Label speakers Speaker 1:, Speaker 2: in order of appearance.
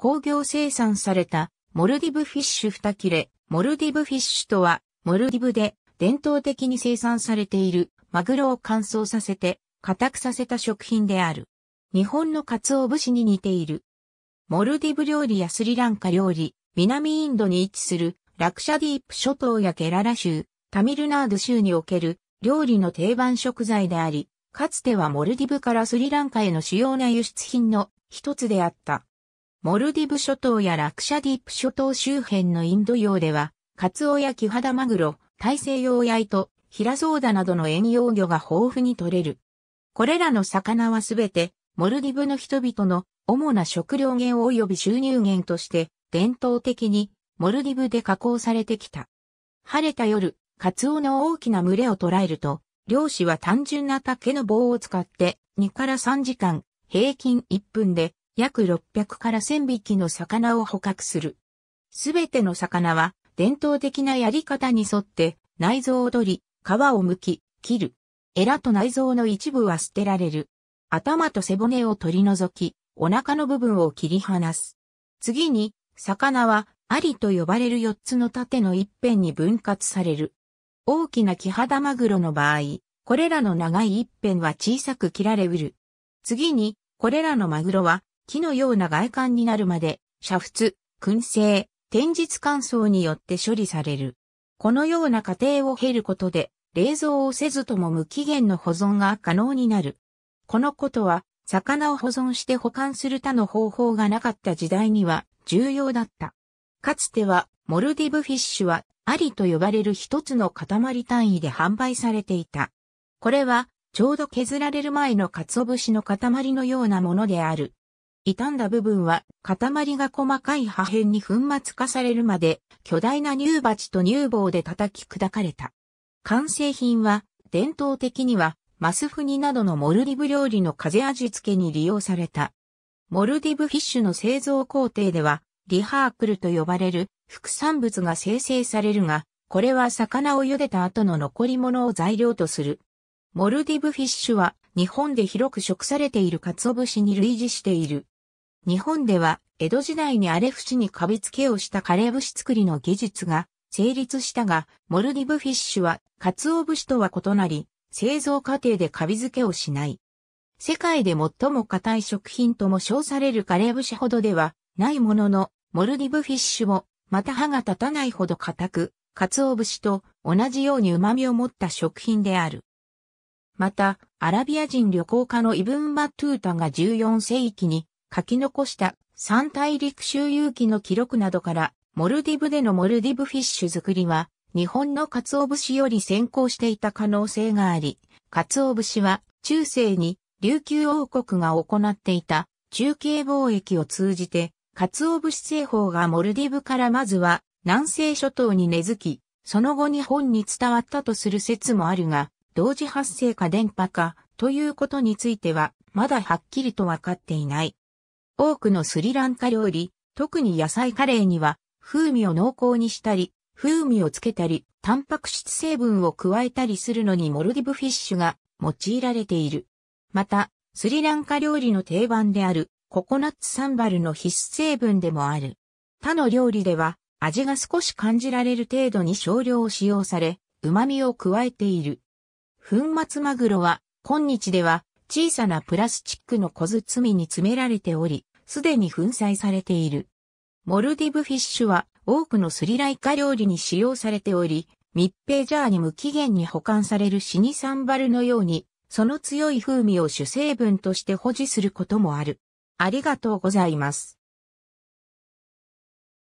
Speaker 1: 工業生産されたモルディブフィッシュ二切れ。モルディブフィッシュとは、モルディブで伝統的に生産されているマグロを乾燥させて固くさせた食品である。日本のカツオ節に似ている。モルディブ料理やスリランカ料理、南インドに位置するラクシャディープ諸島やケララ州、タミルナード州における料理の定番食材であり、かつてはモルディブからスリランカへの主要な輸出品の一つであった。モルディブ諸島やラクシャディープ諸島周辺のインド洋では、カツオやキハダマグロ、大西洋ヤイト、ヒラソーダなどの遠洋魚が豊富に取れる。これらの魚はすべて、モルディブの人々の主な食料源及び収入源として、伝統的にモルディブで加工されてきた。晴れた夜、カツオの大きな群れを捉えると、漁師は単純な竹の棒を使って2から3時間、平均1分で約600から1000匹の魚を捕獲する。すべての魚は伝統的なやり方に沿って内臓を取り、皮を剥き、切る。エラと内臓の一部は捨てられる。頭と背骨を取り除き、お腹の部分を切り離す。次に、魚は、アリと呼ばれる4つの縦の一辺に分割される。大きなキハダマグロの場合、これらの長い一辺は小さく切られうる。次に、これらのマグロは木のような外観になるまで、煮沸、燻製、天日乾燥によって処理される。このような過程を経ることで、冷蔵をせずとも無期限の保存が可能になる。このことは、魚を保存して保管する他の方法がなかった時代には重要だった。かつては、モルディブフィッシュは、アリと呼ばれる一つの塊単位で販売されていた。これは、ちょうど削られる前の鰹節の塊のようなものである。傷んだ部分は、塊が細かい破片に粉末化されるまで、巨大な乳鉢と乳棒で叩き砕かれた。完成品は、伝統的には、マスフニなどのモルディブ料理の風味付けに利用された。モルディブフィッシュの製造工程では、リハークルと呼ばれる副産物が生成されるが、これは魚を茹でた後の残り物を材料とする。モルディブフィッシュは日本で広く食されている鰹節に類似している。日本では江戸時代に荒れ節にカビ付けをした枯れ節作りの技術が成立したが、モルディブフィッシュは鰹節とは異なり、製造過程でカビ付けをしない。世界で最も硬い食品とも称されるカレー節ほどではないものの、モルディブフィッシュも、また歯が立たないほど硬く、鰹節と同じように旨味を持った食品である。また、アラビア人旅行家のイブン・マトゥータが14世紀に書き残した三大陸周遊記の記録などから、モルディブでのモルディブフィッシュ作りは、日本の鰹節より先行していた可能性があり、鰹節は中世に琉球王国が行っていた中継貿易を通じて、鰹節製法がモルディブからまずは南西諸島に根付き、その後日本に伝わったとする説もあるが、同時発生か電波かということについては、まだはっきりとわかっていない。多くのスリランカ料理、特に野菜カレーには、風味を濃厚にしたり、風味をつけたり、タンパク質成分を加えたりするのにモルディブフィッシュが用いられている。また、スリランカ料理の定番であるココナッツサンバルの必須成分でもある。他の料理では味が少し感じられる程度に少量を使用され、旨味を加えている。粉末マグロは今日では小さなプラスチックの小包に詰められており、すでに粉砕されている。モルディブフィッシュは多くのスリライカ料理に使用されており、密閉ジャーに無期限に保管されるシニサンバルのように、その強い風味を主成分として保持することもある。ありがとうございます。